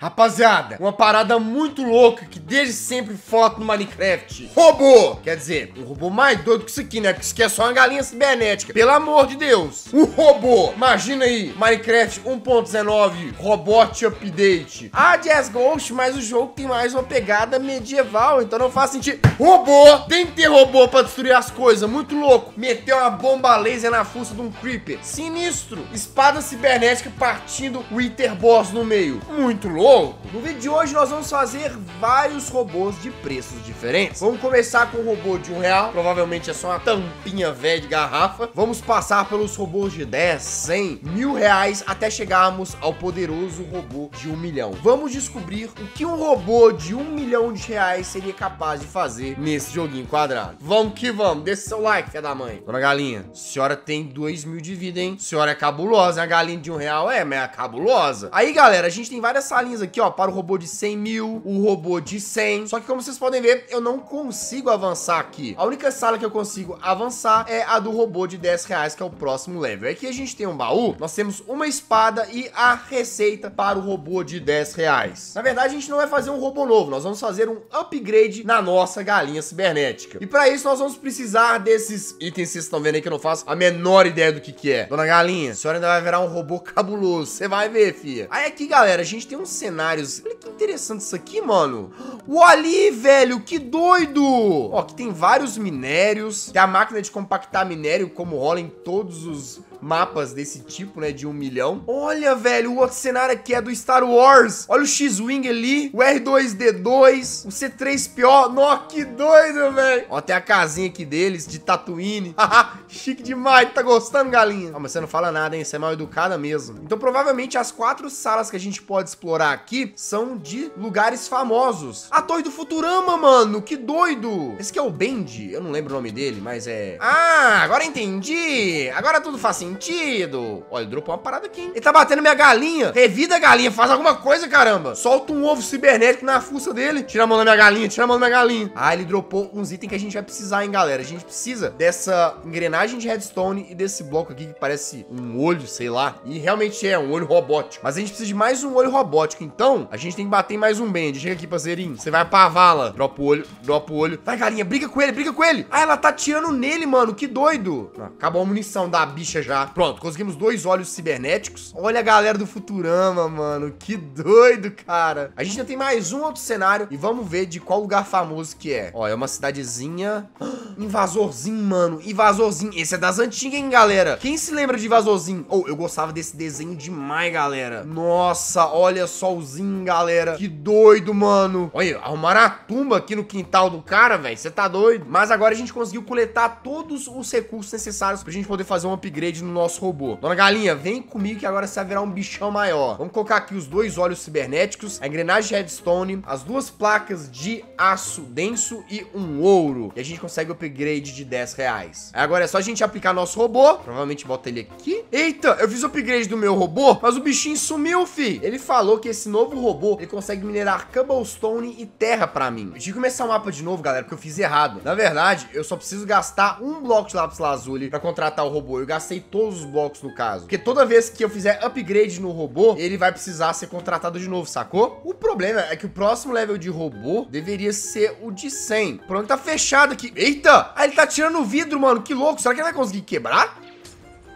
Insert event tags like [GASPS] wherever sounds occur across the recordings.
Rapaziada, uma parada muito louca que desde sempre foto no Minecraft. Robô! Quer dizer, um robô mais doido que isso aqui, né? Porque isso aqui é só uma galinha cibernética. Pelo amor de Deus. Um robô! Imagina aí, Minecraft 1.19, Robot Update. Ah, Jazz Ghost, mas o jogo tem mais uma pegada medieval, então não faz sentido. Robô! Tem que ter robô pra destruir as coisas, muito louco. Meteu uma bomba laser na força de um Creeper. Sinistro! Espada cibernética partindo o Boss no meio. Muito louco. Bom, no vídeo de hoje nós vamos fazer vários robôs de preços diferentes. Vamos começar com o robô de um real, provavelmente é só uma tampinha velha de garrafa. Vamos passar pelos robôs de 10, 100, mil reais até chegarmos ao poderoso robô de um milhão. Vamos descobrir o que um robô de um milhão de reais seria capaz de fazer nesse joguinho quadrado. Vamos que vamos, deixa seu like, filha da mãe. Dona Galinha, senhora tem dois mil de vida, hein? Senhora é cabulosa, a galinha de um real é, mas é cabulosa. Aí, galera, a gente tem várias salinhas aqui, ó, para o robô de 100 mil, o robô de 100. Só que como vocês podem ver, eu não consigo avançar aqui. A única sala que eu consigo avançar é a do robô de 10 reais, que é o próximo level. Aqui a gente tem um baú, nós temos uma espada e a receita para o robô de 10 reais. Na verdade, a gente não vai fazer um robô novo, nós vamos fazer um upgrade na nossa galinha cibernética. E para isso, nós vamos precisar desses itens, vocês estão vendo aí que eu não faço a menor ideia do que que é. Dona Galinha, a senhora ainda vai virar um robô cabuloso, você vai ver, fia. Aí aqui, galera, a gente tem um centro cenários. Olha que interessante isso aqui, mano. O ali, velho, que doido! Ó, aqui tem vários minérios. Tem a máquina de compactar minério, como rola em todos os mapas desse tipo, né? De um milhão. Olha, velho, o outro cenário aqui é do Star Wars. Olha o X-Wing ali, o R2-D2, o C-3PO. Nossa, que doido, velho. Ó, tem a casinha aqui deles, de Tatooine. [LAUGHS] chique demais. Tá gostando, galinha? Ó, mas você não fala nada, hein? Você é mal educada mesmo. Então, provavelmente, as quatro salas que a gente pode explorar aqui são de lugares famosos. A Torre do Futurama, mano. Que doido. Esse aqui é o Bendy. Eu não lembro o nome dele, mas é... Ah, agora entendi. Agora tudo sentido sentido. Olha, ele dropou uma parada aqui, hein? Ele tá batendo minha galinha. Revida a galinha, faz alguma coisa, caramba. Solta um ovo cibernético na fuça dele. Tira a mão da minha galinha, tira a mão da minha galinha. Ah, ele dropou uns itens que a gente vai precisar, hein, galera. A gente precisa dessa engrenagem de redstone e desse bloco aqui que parece um olho, sei lá. E realmente é um olho robótico. Mas a gente precisa de mais um olho robótico. Então, a gente tem que bater em mais um band. Chega aqui, parceirinho. Você vai pra vala. Dropa o olho, dropa o olho. Vai, galinha, briga com ele, briga com ele. Ah, ela tá atirando nele, mano. Que doido. acabou a munição da bicha já. Pronto, conseguimos dois olhos cibernéticos. Olha a galera do Futurama, mano. Que doido, cara. A gente já tem mais um outro cenário e vamos ver de qual lugar famoso que é. Ó, é uma cidadezinha... [GASPS] Invasorzinho, mano. Invasorzinho. Esse é das antigas, hein, galera? Quem se lembra de Invasorzinho? Ou oh, eu gostava desse desenho demais, galera. Nossa, olha solzinho, galera. Que doido, mano. Olha, arrumaram a tumba aqui no quintal do cara, velho. Você tá doido? Mas agora a gente conseguiu coletar todos os recursos necessários pra gente poder fazer um upgrade no no nosso robô. Dona Galinha, vem comigo que agora você vai virar um bichão maior. Vamos colocar aqui os dois olhos cibernéticos, a engrenagem redstone, as duas placas de aço denso e um ouro. E a gente consegue o upgrade de 10 reais. Agora é só a gente aplicar nosso robô. Provavelmente bota ele aqui. Eita, eu fiz o upgrade do meu robô, mas o bichinho sumiu, fi. Ele falou que esse novo robô, ele consegue minerar cobblestone e terra pra mim. Eu que começar o mapa de novo, galera, porque eu fiz errado. Na verdade, eu só preciso gastar um bloco de lápis lazuli pra contratar o robô. Eu gastei todo todos os blocos no caso. Porque toda vez que eu fizer upgrade no robô, ele vai precisar ser contratado de novo, sacou? O problema é que o próximo level de robô deveria ser o de 100. Pronto, é tá fechado aqui. Eita! Aí ah, ele tá tirando o vidro, mano. Que louco. Será que ele vai conseguir quebrar?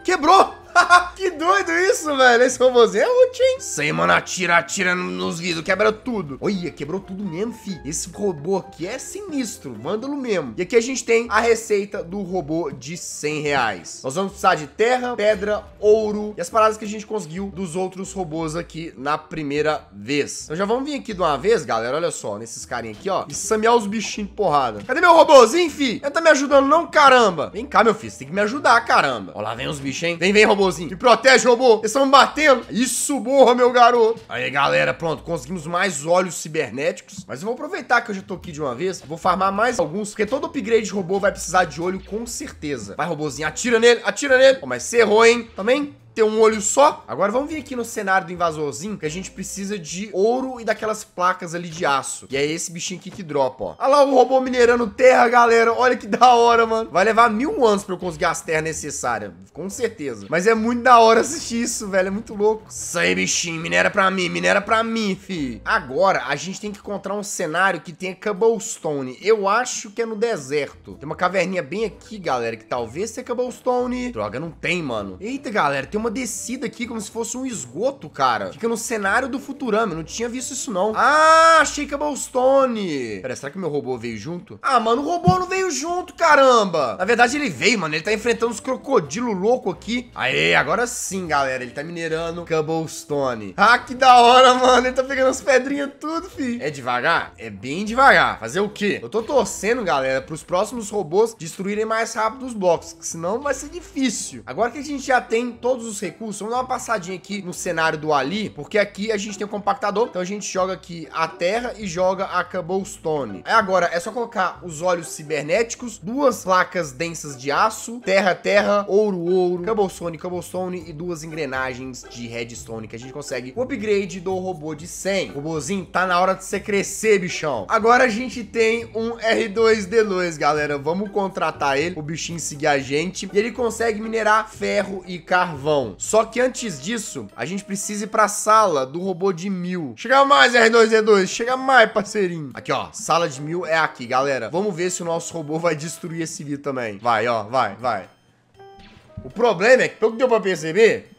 Quebrou! [LAUGHS] que doido isso, velho. Esse robôzinho é útil, hein? Sei, mano. Atira, atira nos vidros. Quebra tudo. Olha, quebrou tudo mesmo, fi. Esse robô aqui é sinistro. Vândalo mesmo. E aqui a gente tem a receita do robô de 100 reais. Nós vamos precisar de terra, pedra, ouro e as paradas que a gente conseguiu dos outros robôs aqui na primeira vez. Então já vamos vir aqui de uma vez, galera. Olha só, nesses carinha aqui, ó. E samear os bichinhos de porrada. Cadê meu robôzinho, fi? Não tá me ajudando não, caramba. Vem cá, meu filho. Você tem que me ajudar, caramba. Ó lá, vem os bichos, hein? Vem, vem, robô robôzinho. Me protege, robô. Eles estão me batendo. Isso, borra, meu garoto. Aí, galera, pronto. Conseguimos mais olhos cibernéticos. Mas eu vou aproveitar que eu já tô aqui de uma vez. Vou farmar mais alguns, porque todo upgrade de robô vai precisar de olho com certeza. Vai, robôzinho. Atira nele, atira nele. mas você errou, hein? Também ter um olho só. Agora vamos vir aqui no cenário do invasorzinho, que a gente precisa de ouro e daquelas placas ali de aço. E é esse bichinho aqui que dropa, ó. Olha lá o robô minerando terra, galera. Olha que da hora, mano. Vai levar mil anos pra eu conseguir as terras necessárias, com certeza. Mas é muito da hora assistir isso, velho. É muito louco. Isso aí, bichinho. Minera pra mim, minera pra mim, fi. Agora, a gente tem que encontrar um cenário que tenha cobblestone. Eu acho que é no deserto. Tem uma caverninha bem aqui, galera, que talvez seja cobblestone. Droga, não tem, mano. Eita, galera, tem uma descida aqui como se fosse um esgoto, cara. Fica no cenário do Futurama, eu não tinha visto isso não. Ah, achei Cobblestone. É Pera, será que meu robô veio junto? Ah, mano, o robô não veio junto, caramba. Na verdade, ele veio, mano. Ele tá enfrentando os crocodilo louco aqui. Aê, agora sim, galera. Ele tá minerando Cobblestone. Ah, que da hora, mano. Ele tá pegando as pedrinhas tudo, fi. É devagar? É bem devagar. Fazer o quê? Eu tô torcendo, galera, pros próximos robôs destruírem mais rápido os blocos, senão vai ser difícil. Agora que a gente já tem todos os os recursos. Vamos dar uma passadinha aqui no cenário do Ali, porque aqui a gente tem um compactador, então a gente joga aqui a terra e joga a cobblestone. Aí é agora é só colocar os olhos cibernéticos, duas placas densas de aço, terra, terra, ouro, ouro, cobblestone, cobblestone e duas engrenagens de redstone que a gente consegue. O upgrade do robô de 100. Robôzinho, tá na hora de você crescer, bichão. Agora a gente tem um R2D2, galera. Vamos contratar ele, o bichinho seguir a gente. E ele consegue minerar ferro e carvão bom. Só que antes disso, a gente precisa ir pra sala do robô de mil. Chega mais, R2-D2. Chega mais, parceirinho. Aqui, ó. Sala de mil é aqui, galera. Vamos ver se o nosso robô vai destruir esse livro também. Vai, ó. Vai, vai. O problema é que, pelo que deu pra perceber,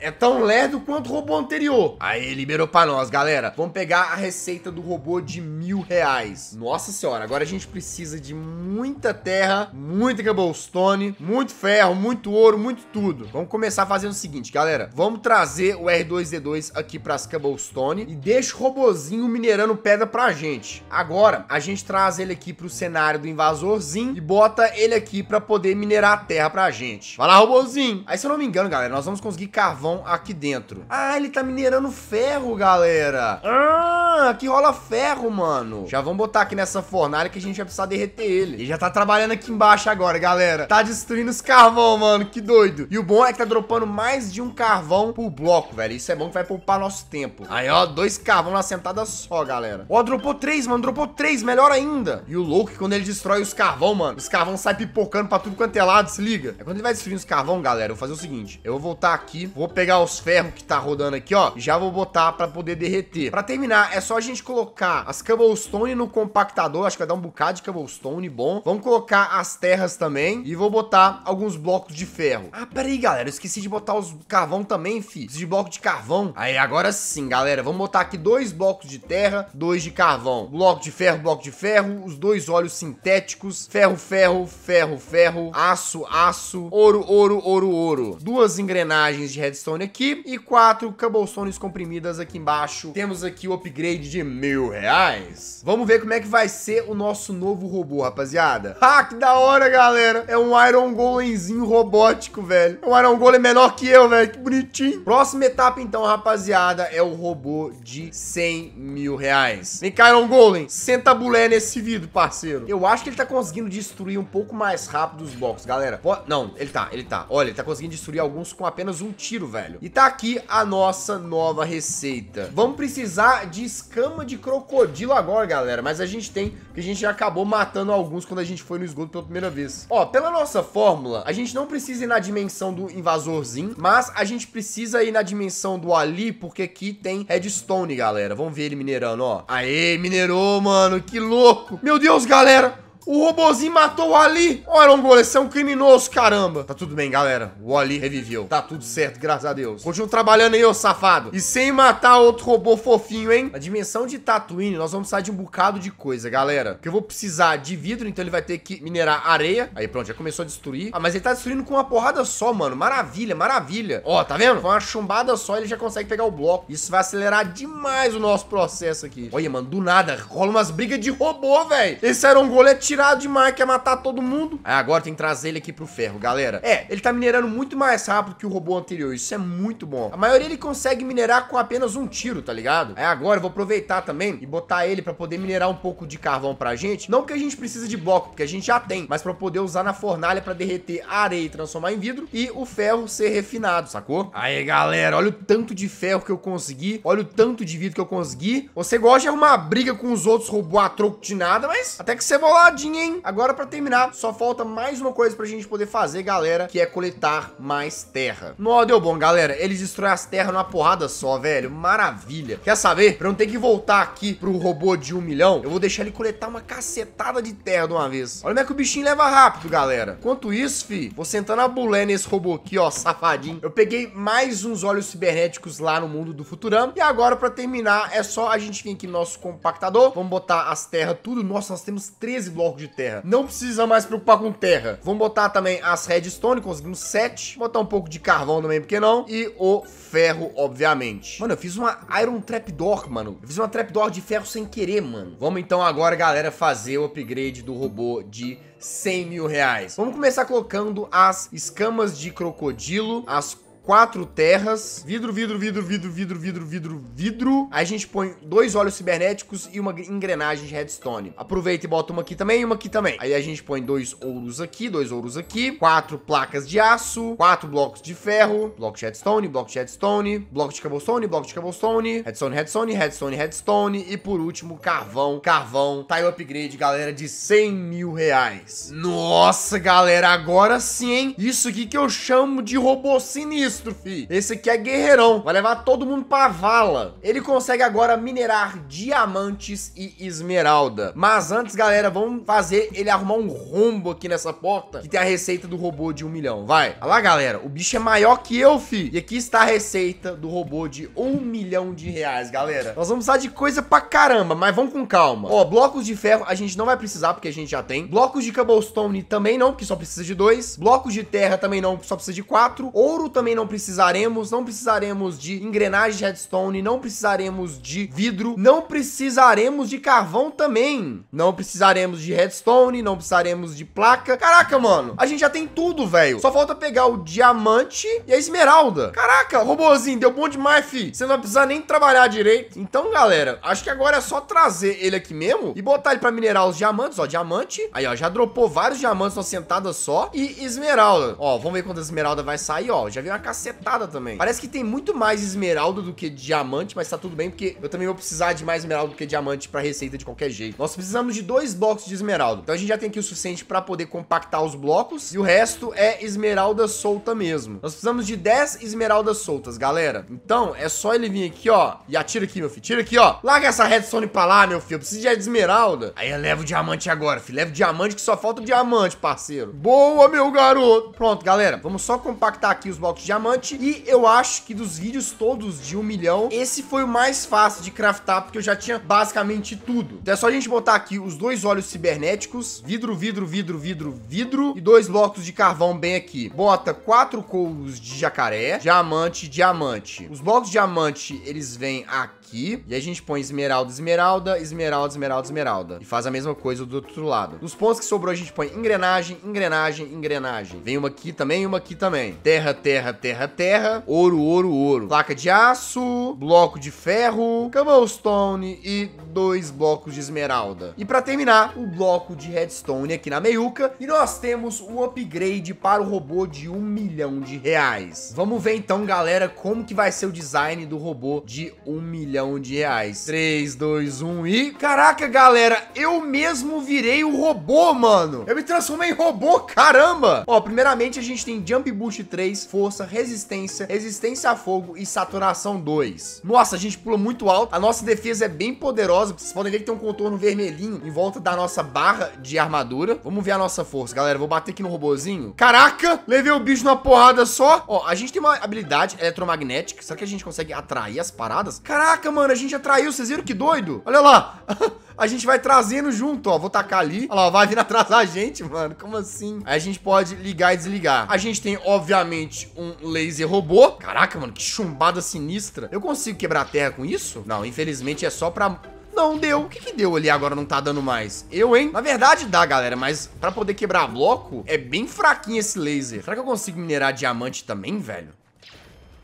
é tão lerdo quanto o robô anterior. Aí liberou pra nós, galera. Vamos pegar a receita do robô de mil reais. Nossa senhora, agora a gente precisa de muita terra, muita cobblestone, muito ferro, muito ouro, muito tudo. Vamos começar fazendo o seguinte, galera. Vamos trazer o R2-D2 aqui pras cobblestone e deixa o robozinho minerando pedra pra gente. Agora, a gente traz ele aqui pro cenário do invasorzinho e bota ele aqui pra poder minerar a terra pra gente. Vai lá, robozinho. Aí, se eu não me engano, galera, nós vamos conseguir carvão carvão aqui dentro. Ah, ele tá minerando ferro, galera. Ah, aqui rola ferro, mano. Já vamos botar aqui nessa fornalha que a gente vai precisar derreter ele. Ele já tá trabalhando aqui embaixo agora, galera. Tá destruindo os carvão, mano. Que doido. E o bom é que tá dropando mais de um carvão por bloco, velho. Isso é bom que vai poupar nosso tempo. Aí, ó, dois carvão na sentada só, galera. Ó, dropou três, mano. Dropou três. Melhor ainda. E o louco é quando ele destrói os carvão, mano, os carvão sai pipocando pra tudo quanto é lado, se liga. É quando ele vai destruindo os carvão, galera, eu vou fazer o seguinte. Eu vou voltar aqui, vou pegar os ferros que tá rodando aqui, ó. Já vou botar pra poder derreter. Pra terminar, é só a gente colocar as cobblestone no compactador. Acho que vai dar um bocado de cobblestone bom. Vamos colocar as terras também. E vou botar alguns blocos de ferro. Ah, peraí, galera. Eu esqueci de botar os carvão também, fi. Preciso de bloco de carvão. Aí, agora sim, galera. Vamos botar aqui dois blocos de terra, dois de carvão. Bloco de ferro, bloco de ferro. Os dois óleos sintéticos. Ferro, ferro, ferro, ferro. Aço, aço. Ouro, ouro, ouro, ouro. Duas engrenagens de redstone Cobblestone aqui e quatro Cobblestones comprimidas aqui embaixo. Temos aqui o upgrade de mil reais. Vamos ver como é que vai ser o nosso novo robô, rapaziada. [LAUGHS] Ah, que da hora, galera! É um Iron Golemzinho robótico, velho. É um Iron Golem menor que eu, velho. Que bonitinho. Próxima etapa, então, rapaziada, é o robô de 100 mil reais. Vem cá, Iron Golem. Senta a bulé nesse vidro, parceiro. Eu acho que ele tá conseguindo destruir um pouco mais rápido os blocos, galera. Não, ele tá, ele tá. Olha, ele tá conseguindo destruir alguns com apenas um tiro, velho velho. E tá aqui a nossa nova receita. Vamos precisar de escama de crocodilo agora, galera. Mas a gente tem, porque a gente já acabou matando alguns quando a gente foi no esgoto pela primeira vez. Ó, pela nossa fórmula, a gente não precisa ir na dimensão do invasorzinho, mas a gente precisa ir na dimensão do ali, porque aqui tem redstone, galera. Vamos ver ele minerando, ó. Aê, minerou, mano. Que louco. Meu Deus, galera. O robozinho matou o Ali. Olha, Longola, é esse é um criminoso, caramba. Tá tudo bem, galera. O Ali reviveu. Tá tudo certo, graças a Deus. Continua trabalhando aí, ô safado. E sem matar outro robô fofinho, hein? Na dimensão de Tatooine, nós vamos sair de um bocado de coisa, galera. Porque eu vou precisar de vidro, então ele vai ter que minerar areia. Aí, pronto, já começou a destruir. Ah, mas ele tá destruindo com uma porrada só, mano. Maravilha, maravilha. Ó, tá vendo? Com uma chumbada só, ele já consegue pegar o bloco. Isso vai acelerar demais o nosso processo aqui. Olha, mano, do nada, rola umas brigas de robô, velho. Esse Aerongolo é tiro tirado de mar, quer matar todo mundo. Aí agora tem que trazer ele aqui pro ferro, galera. É, ele tá minerando muito mais rápido que o robô anterior. Isso é muito bom. A maioria ele consegue minerar com apenas um tiro, tá ligado? Aí agora eu vou aproveitar também e botar ele pra poder minerar um pouco de carvão pra gente. Não que a gente precisa de bloco, porque a gente já tem, mas pra poder usar na fornalha pra derreter areia e transformar em vidro e o ferro ser refinado, sacou? Aí, galera, olha o tanto de ferro que eu consegui. Olha o tanto de vidro que eu consegui. Você gosta de arrumar briga com os outros robôs a troco de nada, mas até que você é boladinho bonitinha, hein? Agora, para terminar, só falta mais uma coisa pra gente poder fazer, galera, que é coletar mais terra. Nossa deu bom, galera. Eles destrói as terras numa porrada só, velho. Maravilha. Quer saber? Pra não ter que voltar aqui pro robô de um milhão, eu vou deixar ele coletar uma cacetada de terra de uma vez. Olha como é que o bichinho leva rápido, galera. Enquanto isso, fi, vou sentando a bulé nesse robô aqui, ó, safadinho. Eu peguei mais uns olhos cibernéticos lá no mundo do Futurama. E agora, pra terminar, é só a gente vir aqui no nosso compactador. Vamos botar as terras tudo. Nossa, nós temos 13 blocos de terra. Não precisa mais preocupar com terra. Vamos botar também as redstone, conseguimos 7. Botar um pouco de carvão também, porque não? E o ferro, obviamente. Mano, eu fiz uma iron trapdoor, mano. Eu fiz uma trapdoor de ferro sem querer, mano. Vamos então agora, galera, fazer o upgrade do robô de 100 mil reais. Vamos começar colocando as escamas de crocodilo, as quatro terras, vidro, vidro, vidro, vidro, vidro, vidro, vidro, vidro. Aí a gente põe dois olhos cibernéticos e uma engrenagem de redstone. Aproveita e bota uma aqui também e uma aqui também. Aí a gente põe dois ouros aqui, dois ouros aqui, quatro placas de aço, quatro blocos de ferro, bloco de redstone, bloco de redstone, bloco de cobblestone, bloco de cobblestone, redstone, redstone, redstone, redstone e por último carvão, carvão, tá aí o upgrade, galera, de 100 mil reais. Nossa, galera, agora sim, hein? Isso aqui que eu chamo de robô sinistro sinistro, fi. Esse aqui é guerreirão. Vai levar todo mundo pra vala. Ele consegue agora minerar diamantes e esmeralda. Mas antes, galera, vamos fazer ele arrumar um rombo aqui nessa porta que tem a receita do robô de um milhão. Vai. Olha lá, galera. O bicho é maior que eu, fi. E aqui está a receita do robô de um milhão de reais, galera. Nós vamos usar de coisa pra caramba, mas vamos com calma. Ó, blocos de ferro a gente não vai precisar porque a gente já tem. Blocos de cobblestone também não, porque só precisa de dois. Blocos de terra também não, porque só precisa de quatro. Ouro também não precisaremos, não precisaremos de engrenagem de redstone, não precisaremos de vidro, não precisaremos de carvão também. Não precisaremos de redstone, não precisaremos de placa. Caraca, mano, a gente já tem tudo, velho. Só falta pegar o diamante e a esmeralda. Caraca, robôzinho, deu bom demais, fi. Você não vai precisar nem trabalhar direito. Então, galera, acho que agora é só trazer ele aqui mesmo e botar ele pra minerar os diamantes, ó, diamante. Aí, ó, já dropou vários diamantes numa sentada só e esmeralda. Ó, vamos ver quantas esmeralda vai sair, ó. Já veio uma caçada cacetada também. Parece que tem muito mais esmeralda do que diamante, mas tá tudo bem, porque eu também vou precisar de mais esmeralda do que diamante pra receita de qualquer jeito. Nós precisamos de dois blocos de esmeralda. Então a gente já tem aqui o suficiente pra poder compactar os blocos, e o resto é esmeralda solta mesmo. Nós precisamos de 10 esmeraldas soltas, galera. Então, é só ele vir aqui, ó, e atira aqui, meu filho, tira aqui, ó. Larga essa redstone pra lá, meu filho, eu preciso de esmeralda. Aí eu levo o diamante agora, filho, levo o diamante que só falta o diamante, parceiro. Boa, meu garoto. Pronto, galera, vamos só compactar aqui os blocos de diamante diamante. E eu acho que dos vídeos todos de um milhão, esse foi o mais fácil de craftar, porque eu já tinha basicamente tudo. Então é só a gente botar aqui os dois olhos cibernéticos, vidro, vidro, vidro, vidro, vidro, e dois blocos de carvão bem aqui. Bota quatro couros de jacaré, diamante, diamante. Os blocos de diamante, eles vêm aqui, e a gente põe esmeralda, esmeralda, esmeralda, esmeralda, esmeralda. E faz a mesma coisa do outro lado. os pontos que sobrou, a gente põe engrenagem, engrenagem, engrenagem. Vem uma aqui também, uma aqui também. Terra, terra, terra terra, terra, ouro, ouro, ouro, placa de aço, bloco de ferro, cobblestone e dois blocos de esmeralda. E para terminar, o um bloco de redstone aqui na meiuca e nós temos um upgrade para o robô de um milhão de reais. Vamos ver então, galera, como que vai ser o design do robô de um milhão de reais. 3, 2, 1 e... Caraca, galera, eu mesmo virei o robô, mano. Eu me transformei em robô, caramba. Ó, primeiramente a gente tem Jump Boost 3, força, resistência, resistência a fogo e saturação 2. Nossa, a gente pula muito alto. A nossa defesa é bem poderosa. Vocês podem ver que tem um contorno vermelhinho em volta da nossa barra de armadura. Vamos ver a nossa força, galera. Vou bater aqui no robozinho. Caraca! Levei o bicho numa porrada só. Ó, a gente tem uma habilidade eletromagnética. Será que a gente consegue atrair as paradas? Caraca, mano, a gente atraiu. Vocês viram que doido? Olha lá. [LAUGHS] a gente vai trazendo junto, ó. Vou tacar ali. Olha lá, vai vir atrás da gente, mano. Como assim? Aí a gente pode ligar e desligar. A gente tem, obviamente, um laser robô. Caraca, mano, que chumbada sinistra. Eu consigo quebrar a terra com isso? Não, infelizmente é só pra não, deu. O que que deu ali agora não tá dando mais? Eu, hein? Na verdade dá, galera, mas pra poder quebrar bloco, é bem fraquinho esse laser. Será que eu consigo minerar diamante também, velho?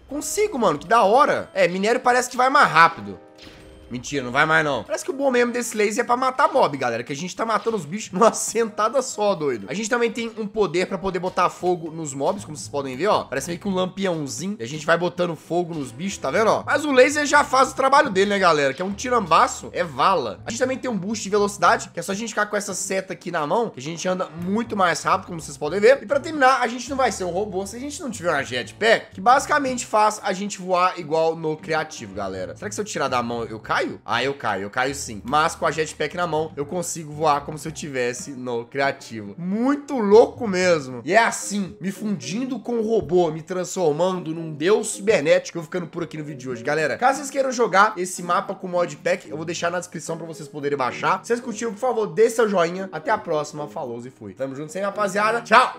Consigo, mano, que da hora. É, minério parece que vai mais rápido. Mentira, não vai mais não. Parece que o bom mesmo desse laser é pra matar mob, galera, que a gente tá matando os bichos numa [LAUGHS] sentada só, doido. A gente também tem um poder pra poder botar fogo nos mobs, como vocês podem ver, ó. Parece meio que um lampiãozinho. E a gente vai botando fogo nos bichos, tá vendo, ó? Mas o laser já faz o trabalho dele, né, galera? Que é um tirambaço, é vala. A gente também tem um boost de velocidade, que é só a gente ficar com essa seta aqui na mão, que a gente anda muito mais rápido, como vocês podem ver. E pra terminar, a gente não vai ser um robô se a gente não tiver uma jetpack, que basicamente faz a gente voar igual no criativo, galera. Será que se eu tirar da mão eu caio? caio? Ah, eu caio, eu caio sim. Mas com a jetpack na mão, eu consigo voar como se eu tivesse no criativo. Muito louco mesmo. E é assim, me fundindo com o robô, me transformando num deus cibernético, eu vou ficando por aqui no vídeo de hoje. Galera, caso vocês queiram jogar esse mapa com modpack, eu vou deixar na descrição pra vocês poderem baixar. Se vocês curtiram, por favor, dê seu joinha. Até a próxima, falou e fui. Tamo junto, sem rapaziada. Tchau!